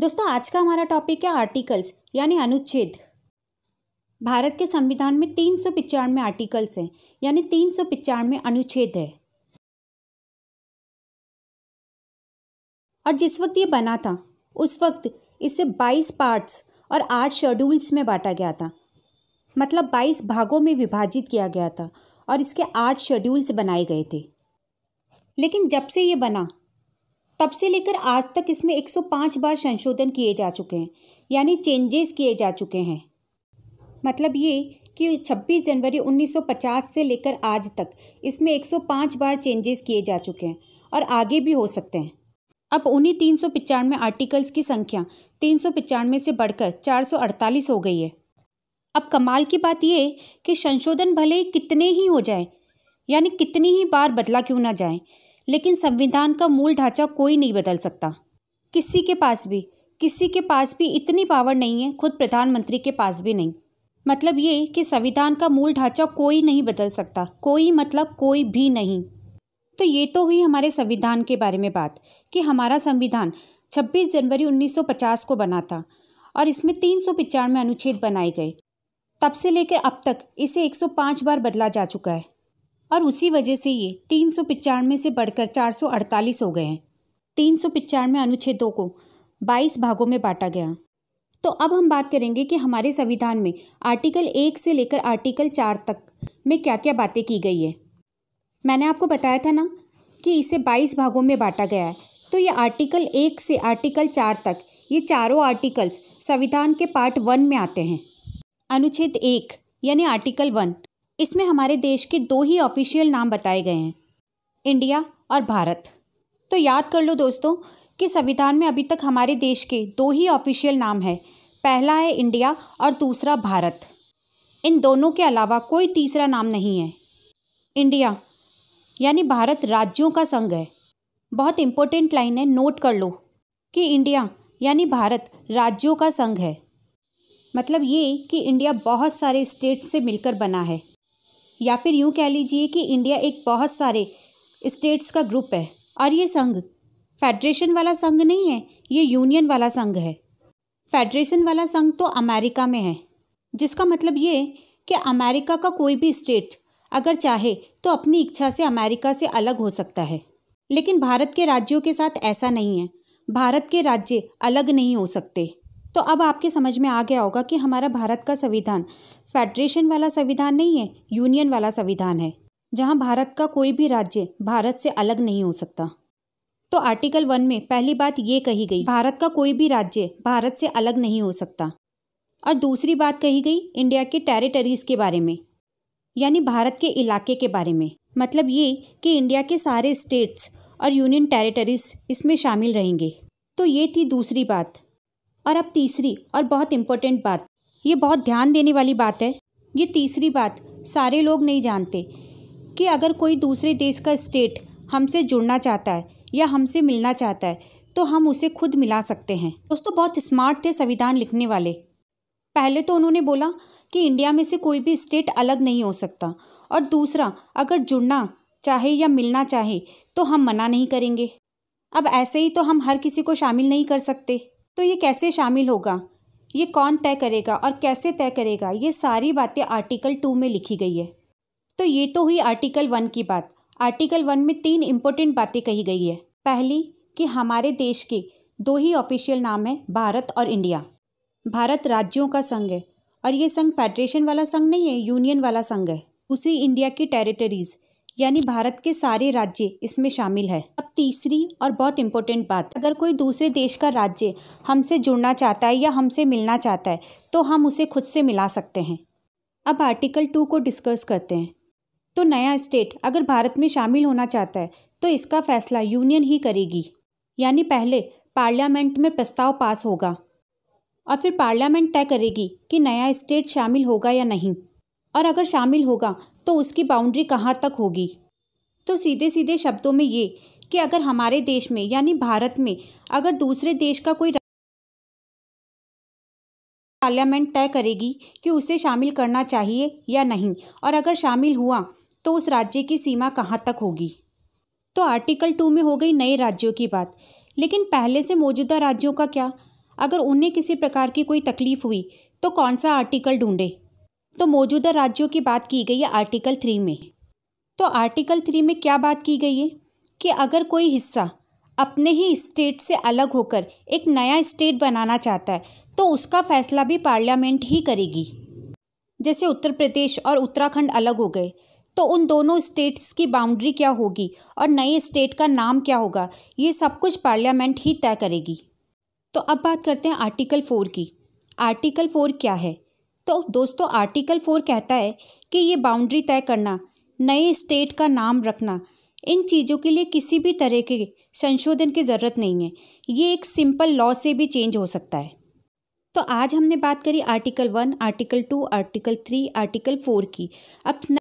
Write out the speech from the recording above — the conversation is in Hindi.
दोस्तों आज का हमारा टॉपिक है आर्टिकल्स यानी अनुच्छेद भारत के संविधान में तीन सौ पिचानवे आर्टिकल्स हैं यानी तीन सौ पिचानवे अनुच्छेद है और जिस वक्त ये बना था उस वक्त इसे बाईस पार्ट्स और आठ शेड्यूल्स में बांटा गया था मतलब बाईस भागों में विभाजित किया गया था और इसके आठ शेड्यूल्स बनाए गए थे लेकिन जब से ये बना तब से लेकर आज तक इसमें 105 बार संशोधन किए जा चुके हैं यानी चेंजेस किए जा चुके हैं मतलब ये कि 26 जनवरी 1950 से लेकर आज तक इसमें 105 बार चेंजेस किए जा चुके हैं और आगे भी हो सकते हैं अब उन्हीं तीन सौ पचानवे आर्टिकल्स की संख्या तीन सौ पचानवे से बढ़कर चार सौ अड़तालीस हो गई है अब कमाल की बात यह कि संशोधन भले कितने ही हो जाए यानी कितनी ही बार बदला क्यों ना जाए लेकिन संविधान का मूल ढांचा कोई नहीं बदल सकता किसी के पास भी किसी के पास भी इतनी पावर नहीं है खुद प्रधानमंत्री के पास भी नहीं मतलब ये कि संविधान का मूल ढांचा कोई नहीं बदल सकता कोई मतलब कोई भी नहीं तो ये तो हुई हमारे संविधान के बारे में बात कि हमारा संविधान 26 जनवरी 1950 को बना था और इसमें तीन सौ पिचानवे अनुच्छेद बनाए गए तब से लेकर अब तक इसे 105 बार बदला जा चुका है और उसी वजह से ये तीन सौ पचानवे से बढ़कर चार सौ अड़तालीस हो गए हैं तीन सौ पिचानवे अनुच्छेदों को बाईस भागों में बांटा गया तो अब हम बात करेंगे कि हमारे संविधान में आर्टिकल एक से लेकर आर्टिकल चार तक में क्या क्या बातें की गई है मैंने आपको बताया था ना कि इसे बाईस भागों में बांटा गया है तो ये आर्टिकल एक से आर्टिकल चार तक ये चारों आर्टिकल्स संविधान के पार्ट वन में आते हैं अनुच्छेद एक यानी आर्टिकल वन इसमें हमारे देश के दो ही ऑफिशियल नाम बताए गए हैं इंडिया और भारत तो याद कर लो दोस्तों कि संविधान में अभी तक हमारे देश के दो ही ऑफिशियल नाम है पहला है इंडिया और दूसरा भारत इन दोनों के अलावा कोई तीसरा नाम नहीं है इंडिया यानी भारत राज्यों का संघ है बहुत इम्पोर्टेंट लाइन है नोट कर लो कि इंडिया यानी भारत राज्यों का संघ है मतलब ये कि इंडिया बहुत सारे स्टेट से मिलकर बना है या फिर यूँ कह लीजिए कि इंडिया एक बहुत सारे स्टेट्स का ग्रुप है और ये संघ फेडरेशन वाला संघ नहीं है ये यूनियन वाला संघ है फेडरेशन वाला संघ तो अमेरिका में है जिसका मतलब ये कि अमेरिका का कोई भी स्टेट अगर चाहे तो अपनी इच्छा से अमेरिका से अलग हो सकता है लेकिन भारत के राज्यों के साथ ऐसा नहीं है भारत के राज्य अलग नहीं हो सकते तो अब आपके समझ में आ गया होगा कि हमारा भारत का संविधान फेडरेशन वाला संविधान नहीं है यूनियन वाला संविधान है जहां भारत का कोई भी राज्य भारत से अलग नहीं हो सकता तो आर्टिकल वन में पहली बात ये कही गई भारत का कोई भी राज्य भारत से अलग नहीं हो सकता और दूसरी बात कही गई इंडिया के टेरिटरीज़ के बारे में यानी भारत के इलाके के बारे में मतलब ये कि इंडिया के सारे स्टेट्स और यूनियन टेरिटरीज़ इसमें शामिल रहेंगे तो ये थी दूसरी बात और अब तीसरी और बहुत इम्पोर्टेंट बात ये बहुत ध्यान देने वाली बात है ये तीसरी बात सारे लोग नहीं जानते कि अगर कोई दूसरे देश का स्टेट हमसे जुड़ना चाहता है या हमसे मिलना चाहता है तो हम उसे खुद मिला सकते हैं दोस्तों बहुत स्मार्ट थे संविधान लिखने वाले पहले तो उन्होंने बोला कि इंडिया में से कोई भी स्टेट अलग नहीं हो सकता और दूसरा अगर जुड़ना चाहे या मिलना चाहे तो हम मना नहीं करेंगे अब ऐसे ही तो हम हर किसी को शामिल नहीं कर सकते तो ये कैसे शामिल होगा ये कौन तय करेगा और कैसे तय करेगा ये सारी बातें आर्टिकल टू में लिखी गई है तो ये तो हुई आर्टिकल वन की बात आर्टिकल वन में तीन इम्पोर्टेंट बातें कही गई है पहली कि हमारे देश के दो ही ऑफिशियल नाम है भारत और इंडिया भारत राज्यों का संघ है और ये संघ फेडरेशन वाला संघ नहीं है यूनियन वाला संघ है उसी इंडिया की टेरिटरीज़ यानी भारत के सारे राज्य इसमें शामिल है अब तीसरी और बहुत इम्पोर्टेंट बात अगर कोई दूसरे देश का राज्य हमसे जुड़ना चाहता है या हमसे मिलना चाहता है तो हम उसे खुद से मिला सकते हैं अब आर्टिकल टू को डिस्कस करते हैं तो नया स्टेट अगर भारत में शामिल होना चाहता है तो इसका फैसला यूनियन ही करेगी यानी पहले पार्लियामेंट में प्रस्ताव पास होगा और फिर पार्लियामेंट तय करेगी कि नया स्टेट शामिल होगा या नहीं और अगर शामिल होगा तो उसकी बाउंड्री कहाँ तक होगी तो सीधे सीधे शब्दों में ये कि अगर हमारे देश में यानी भारत में अगर दूसरे देश का कोई पार्लियामेंट तय करेगी कि उसे शामिल करना चाहिए या नहीं और अगर शामिल हुआ तो उस राज्य की सीमा कहाँ तक होगी तो आर्टिकल टू में हो गई नए राज्यों की बात लेकिन पहले से मौजूदा राज्यों का क्या अगर उन्हें किसी प्रकार की कोई तकलीफ हुई तो कौन सा आर्टिकल ढूंढे तो मौजूदा राज्यों की बात की गई है आर्टिकल थ्री में तो आर्टिकल थ्री में क्या बात की गई है कि अगर कोई हिस्सा अपने ही स्टेट से अलग होकर एक नया स्टेट बनाना चाहता है तो उसका फैसला भी पार्लियामेंट ही करेगी जैसे उत्तर प्रदेश और उत्तराखंड अलग हो गए तो उन दोनों स्टेट्स की बाउंड्री क्या होगी और नए स्टेट का नाम क्या होगा ये सब कुछ पार्लियामेंट ही तय करेगी तो अब बात करते हैं आर्टिकल फ़ोर की आर्टिकल फ़ोर क्या है तो दोस्तों आर्टिकल फोर कहता है कि ये बाउंड्री तय करना नए स्टेट का नाम रखना इन चीज़ों के लिए किसी भी तरह के संशोधन की ज़रूरत नहीं है ये एक सिंपल लॉ से भी चेंज हो सकता है तो आज हमने बात करी article one article two article three article four की अब